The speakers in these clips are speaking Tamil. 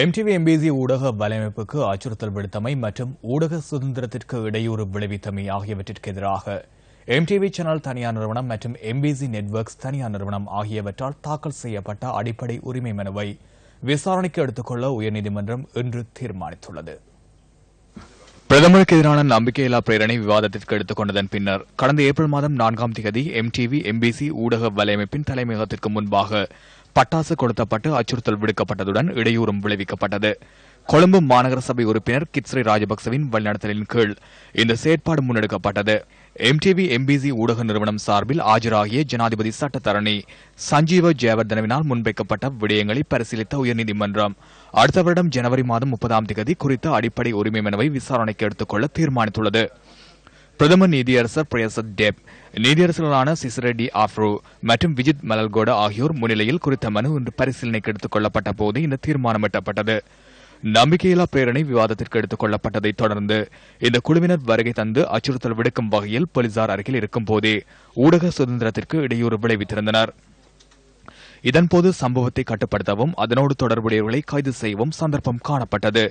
எம்டிவி MBZ ஊடக வலையமைப்புக்கு அச்சுறுத்தல் விடுத்தமை மற்றும் ஊடக சுதந்திரத்திற்கு இடையூறு விளைவித்தமை ஆகியவற்றிற்கு எதிராக எம்டிவி சேனல் தனியார் நிறுவனம் மற்றும் எம்பிசி நெட்வொர்க்ஸ் தனியார் நிறுவனம் ஆகியவற்றால் தாக்கல் செய்யப்பட்ட அடிப்படை உரிமை மனுவை விசாரணைக்கு எடுத்துக்கொள்ள உயர்நீதிமன்றம் இன்று தீர்மானித்துள்ளது பிரதமருக்கு எதிரான நம்பிக்கையில்லா பிரேரணை விவாதத்திற்கு கொண்டதன் பின்னர் கடந்த ஏப்ரல் மாதம் நான்காம் தேதி எம்டிவி எம்பிசி ஊடக வலையமைப்பின் தலைமையகத்திற்கு முன்பாக பட்டாசு கொளுத்தப்பட்டு அச்சுறுத்தல் விடுக்கப்பட்டதுடன் இடையூறும் விளைவிக்கப்பட்டது கொழும்பு மாநகர சபை உறுப்பினர் கிட்ஸ்ரே ராஜபக்சவின் வழிநடத்தலின் கீழ் இந்த செயற்பாடு முன்னெடுக்கப்பட்டது எம்டிவி எம்பிசி ஊடக நிறுவனம் சார்பில் ஆஜராகிய ஜனாதிபதி சட்டத்தரணி சஞ்சீவ ஜெயவர்தனவினால் முன்வைக்கப்பட்ட விடயங்களை பரிசீலித்த உயர்நீதிமன்றம் அடுத்த வருடம் ஜனவரி மாதம் முப்பதாம் தேதி குறித்த அடிப்படை உரிமை மனுவை விசாரணைக்கு எடுத்துக்கொள்ள தீர்மானித்துள்ளது பிரதம நீதியரசர் பிரேசத் டேப் நீதியரசர்களான சிசரெடி ஆஃப்ரோ மற்றும் விஜித் மலல்கோடா ஆகியோர் முன்னிலையில் குறித்த மனு இன்று பரிசீலனைக்கு எடுத்துக் கொள்ளப்பட்ட போது இந்த தீர்மானம் எட்டப்பட்டது நம்பிக்கையில்லா பிரேரணை விவாதத்திற்கு எடுத்துக் கொள்ளப்பட்டதை தொடர்ந்து இந்த குழுவினர் வருகை தந்து அச்சுறுத்தல் விடுக்கும் வகையில் போலீசார் அருகில் இருக்கும்போதே ஊடக சுதந்திரத்திற்கு இடையூறு விளைவித்திருந்தனர் இதன்போது சம்பவத்தை கட்டுப்படுத்தவும் அதனோடு தொடர்புடையவர்களை கைது செய்யவும் சந்தர்ப்பம் காணப்பட்டது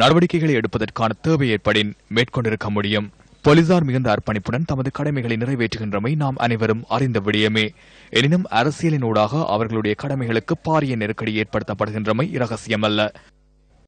நடவடிக்கைகளை எடுப்பதற்கான தேவை ஏற்படின் மேற்கொண்டிருக்க முடியும் போலீசார் மிகுந்த அர்ப்பணிப்புடன் தமது கடமைகளை நிறைவேற்றுகின்றமை நாம் அனைவரும் அறிந்த விடியமே எனினும் அரசியலின் ஊடாக அவர்களுடைய கடமைகளுக்கு பாரிய நெருக்கடி ஏற்படுத்தப்படுகின்றமை இரகசியமல்ல